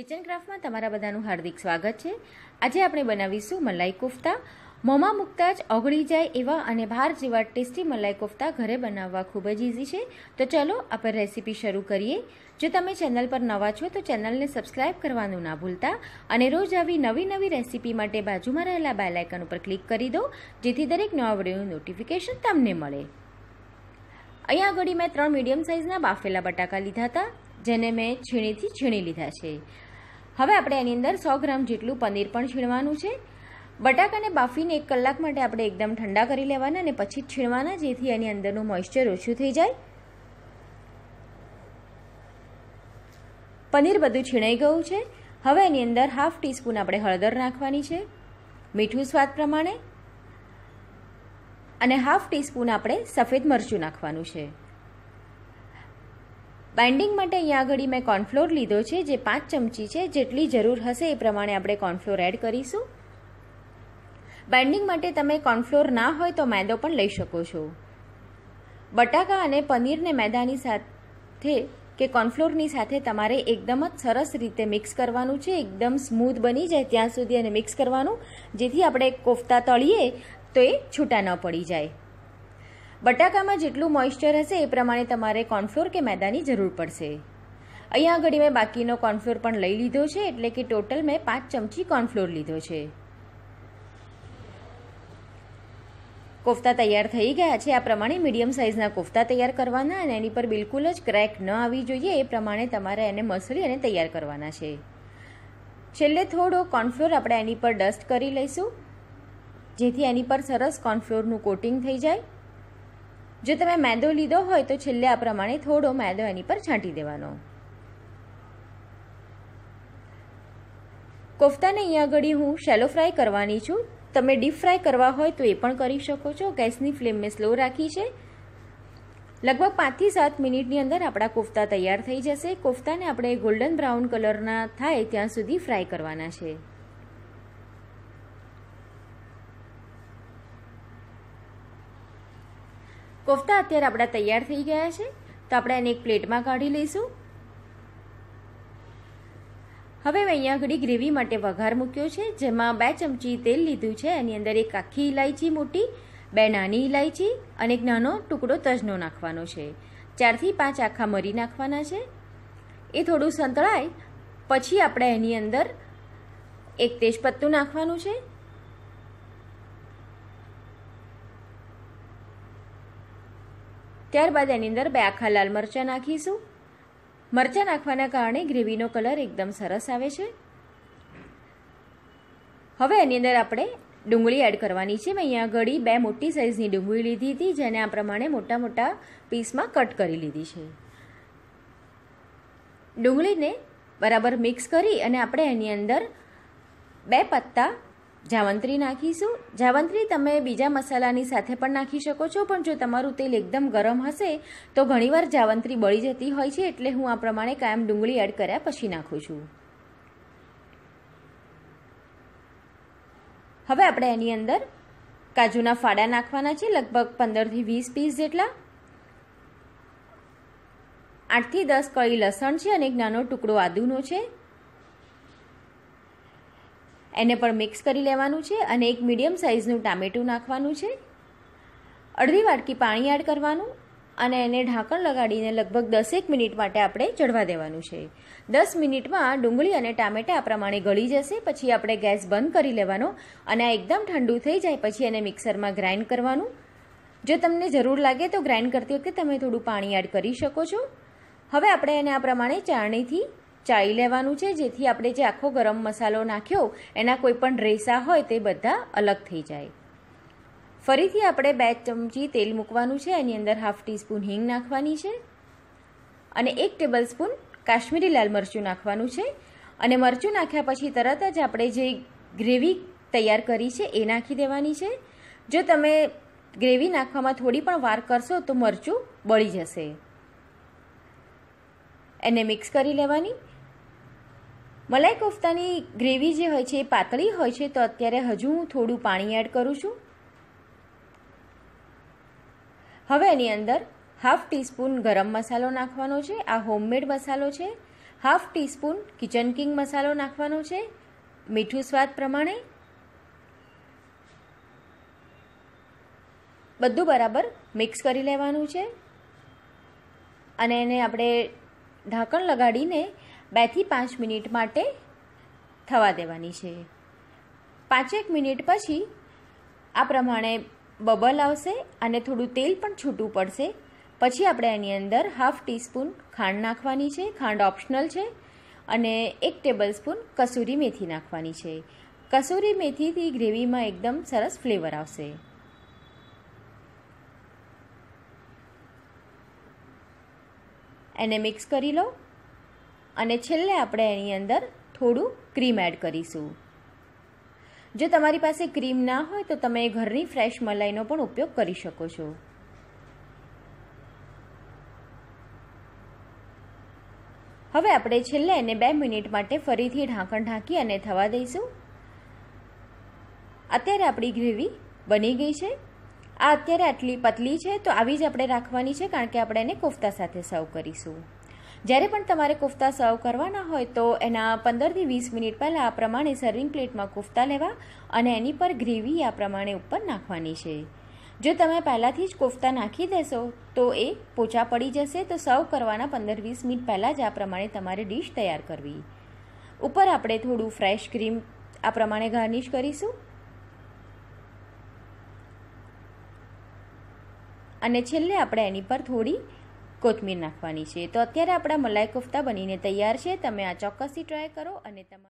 kitchen ક્રાફ્ટમાં તમારા બધાનું હાર્દિક સ્વાગત છે આજે આપણે બનાવીશું મલાઈ કોફતા મોંમાં મૂકતા જ ઓગળી જાય એવા અને બહાર જેવા ટેસ્ટી મલાઈ કોફતા ઘરે બનાવવા ખૂબ જ ઇઝી છે તો ચલો આપણે રેસીપી શરૂ કરીએ જો તમે ચેનલ પર નવા છો તો ચેનલને સબસ્ક્રાઈબ કરવાનું ના ભૂલતા અને રોજ આવી નવી નવી રેસીપી માટે બાજુમાં રહેલા બેલાઇકન ઉપર ક્લિક કરી દો જેથી દરેક નવા વિડીયોનું નોટિફિકેશન તમને મળે અહીંયા આગળ મેં ત્રણ મીડિયમ સાઇઝના બાફેલા બટાકા લીધા હતા જેને મેં છીણીથી છીણી લીધા છે હવે આપણે એની અંદર સો ગ્રામ જેટલું પનીર પણ છીણવાનું છે બટાકાને બાફીને એક કલાક માટે આપણે એકદમ ઠંડા કરી લેવાના અને પછી છીણવાના જેથી એની અંદરનું મોઇશ્ચર ઓછું થઈ જાય પનીર બધું છીણાઈ ગયું છે હવે એની અંદર હાફ ટીસ્પૂન આપણે હળદર નાખવાની છે મીઠું સ્વાદ પ્રમાણે અને હાફ ટીસ્પૂન આપણે સફેદ મરચું નાખવાનું છે બાઇન્ડિંગ માટે અહીંયા આગળ મેં કોર્નફ્લોર લીધો છે જે પાંચ ચમચી છે જેટલી જરૂર હશે એ પ્રમાણે આપણે કોર્નફ્લોર એડ કરીશું બાઇન્ડિંગ માટે તમે કોર્નફ્લોર ના હોય તો મેદો પણ લઈ શકો છો બટાકા અને પનીરને મેદાની સાથે કે કોર્નફ્લોરની સાથે તમારે એકદમ જ સરસ રીતે મિક્સ કરવાનું છે એકદમ સ્મૂથ બની જાય ત્યાં સુધી એને મિક્સ કરવાનું જેથી આપણે કોફતા તળીએ તો એ છૂટા ન પડી જાય બટાકામાં જેટલું મોઇશ્ચર હશે એ પ્રમાણે તમારે કોર્નફ્લોર કે મેદાની જરૂર પડશે અહીંયા આગળ મેં બાકીનો કોર્નફ્લોર પણ લઈ લીધો છે એટલે કે ટોટલ મેં પાંચ ચમચી કોર્નફ્લોર લીધો છે કોફતા તૈયાર થઈ ગયા છે આ પ્રમાણે મીડિયમ સાઇઝના કોફતા તૈયાર કરવાના અને એની પર બિલકુલ જ ક્રેક ન આવવી જોઈએ એ પ્રમાણે તમારે એને મસળી અને તૈયાર કરવાના છે છેલ્લે થોડો કોર્નફ્લોર આપણે એની પર ડસ્ટ કરી લઈશું જેથી એની પર સરસ કોર્નફ્લોરનું કોટિંગ થઈ જાય જો તમે મેંદો લીધો હોય તો છેલ્લે આ પ્રમાણે થોડો મેંદો એની પર છાંટી દેવાનો કોફતાને અહીંયા આગળ હું શેલો ફ્રાય કરવાની છું તમે ડીપ ફ્રાય કરવા હોય તો એ પણ કરી શકો છો ગેસની ફ્લેમ મેં સ્લો રાખી છે લગભગ પાંચથી સાત મિનિટની અંદર આપણા કોફતા તૈયાર થઈ જશે કોફતાને આપણે ગોલ્ડન બ્રાઉન કલરના થાય ત્યાં સુધી ફ્રાય કરવાના છે કોફતા અત્યારે આપણા તૈયાર થઈ ગયા છે તો આપણે એને એક પ્લેટમાં કાઢી લઈશું હવે મેં અહીંયા ઘડી ગ્રેવી માટે વઘાર મૂક્યો છે જેમાં બે ચમચી તેલ લીધું છે એની અંદર એક આખી ઇલાયચી મોટી બે નાની ઇલાયચી અને એક નાનો ટુકડો તજનો નાખવાનો છે ચારથી પાંચ આખા મરી નાખવાના છે એ થોડું સંતળાય પછી આપણે એની અંદર એક તેજપત્તું નાખવાનું છે ત્યારબાદ એની અંદર બે આખા લાલ મરચાં નાખીશું મરચાં નાખવાના કારણે ગ્રેવીનો કલર એકદમ સરસ આવે છે હવે એની અંદર આપણે ડુંગળી એડ કરવાની છે મેં અહીંયા ઘડી બે મોટી સાઇઝની ડુંગળી લીધી હતી જેને આ પ્રમાણે મોટા મોટા પીસમાં કટ કરી લીધી છે ડુંગળીને બરાબર મિક્સ કરી અને આપણે એની અંદર બે પત્તા જાવંત્રી નાખીશું જાવંત્રી તમે બીજા મસાલાની સાથે પણ નાખી શકો છો પણ જો તમારું તેલ એકદમ ગરમ હશે તો ઘણીવાર જાવંત્રી બળી જતી હોય છે એટલે હું આ પ્રમાણે કાયમ ડુંગળી એડ કર્યા પછી નાખું છું હવે આપણે એની અંદર કાજુના ફાડા નાખવાના છે લગભગ પંદરથી વીસ પીસ જેટલા આઠથી દસ કળી લસણ છે અને એક નાનો ટુકડો આદુનો છે એને પણ મિક્સ કરી લેવાનું છે અને એક મીડિયમ સાઇઝનું ટામેટું નાખવાનું છે અડધી વાટકી પાણી એડ કરવાનું અને એને ઢાંકણ લગાડીને લગભગ દસેક મિનિટ માટે આપણે ચડવા દેવાનું છે દસ મિનિટમાં ડુંગળી અને ટામેટા આ પ્રમાણે ગળી જશે પછી આપણે ગેસ બંધ કરી લેવાનો અને આ એકદમ ઠંડુ થઈ જાય પછી એને મિક્સરમાં ગ્રાઇન્ડ કરવાનું જો તમને જરૂર લાગે તો ગ્રાઇન્ડ કરતી વખતે તમે થોડું પાણી એડ કરી શકો છો હવે આપણે એને આ પ્રમાણે ચાળણીથી ચાઈ લેવાનું છે જેથી આપણે જે આખો ગરમ મસાલો નાખ્યો એના કોઈ પણ રેસા હોય તે બધા અલગ થઈ જાય ફરીથી આપણે બે ચમચી તેલ મૂકવાનું છે એની અંદર હાફ ટીસ્પૂન હિંગ નાખવાની છે અને એક ટેબલસ્પૂન કાશ્મીરી લાલ મરચું નાખવાનું છે અને મરચું નાખ્યા પછી તરત જ આપણે જે ગ્રેવી તૈયાર કરી છે એ નાખી દેવાની છે જો તમે ગ્રેવી નાખવામાં થોડી પણ વાર કરશો તો મરચું બળી જશે એને મિક્સ કરી લેવાની મલાઈ કોફતાની ગ્રેવી જે હોય છે એ પાતળી હોય છે તો અત્યારે હજુ હું થોડું પાણી એડ કરું છું હવે એની અંદર હાફ ટીસ્પૂન ગરમ મસાલો નાખવાનો છે આ હોમમેડ મસાલો છે હાફ ટીસ્પૂન કિચન કિંગ મસાલો નાખવાનો છે મીઠું સ્વાદ પ્રમાણે બધું બરાબર મિક્સ કરી લેવાનું છે અને એને આપણે ઢાંકણ લગાડીને બેથી પાંચ મિનિટ માટે થવા દેવાની છે પાંચેક મિનિટ પછી આ પ્રમાણે બબલ આવશે અને થોડું તેલ પણ છૂટું પડશે પછી આપણે એની અંદર હાફ ટીસ્પૂન ખાંડ નાખવાની છે ખાંડ ઓપ્શનલ છે અને એક ટેબલ સ્પૂન કસૂરી મેથી નાખવાની છે કસૂરી મેથીથી ગ્રેવીમાં એકદમ સરસ ફ્લેવર આવશે એને મિક્સ કરી લો અને છેલ્લે આપણે એની અંદર થોડું ક્રીમ એડ કરીશું જો તમારી પાસે ક્રીમ ના હોય તો તમે ઘરની ફ્રેશ મલાઈનો પણ ઉપયોગ કરી શકો છો હવે આપણે છેલ્લે એને બે મિનિટ માટે ફરીથી ઢાંકણ ઢાંકી અને થવા દઈશું અત્યારે આપણી ગ્રેવી બની ગઈ છે આ અત્યારે આટલી પતલી છે તો આવી જ આપણે રાખવાની છે કારણ કે આપણે એને કોફતા સાથે સર્વ કરીશું જ્યારે પણ તમારે કોફતા સર્વ કરવાના હોય તો એના પંદરથી વીસ મિનિટ પહેલાં આ પ્રમાણે સર્વિંગ પ્લેટમાં કોફતા લેવા અને એની પર ગ્રેવી આ પ્રમાણે ઉપર નાખવાની છે જો તમે પહેલાંથી જ કોફતા નાખી દેશો તો એ પોચા પડી જશે તો સર્વ કરવાના પંદર વીસ મિનિટ પહેલાં જ આ પ્રમાણે તમારે ડીશ તૈયાર કરવી ઉપર આપણે થોડું ફ્રેશ ક્રીમ આ પ્રમાણે ગાર્નિશ કરીશું અને છેલ્લે આપણે એની પર થોડી કોથમીર નાખવાની છે તો અત્યારે આપણા મલાઈ કોફતા બનીને તૈયાર છે તમે આ ચોક્કસથી ટ્રાય કરો અને તમારા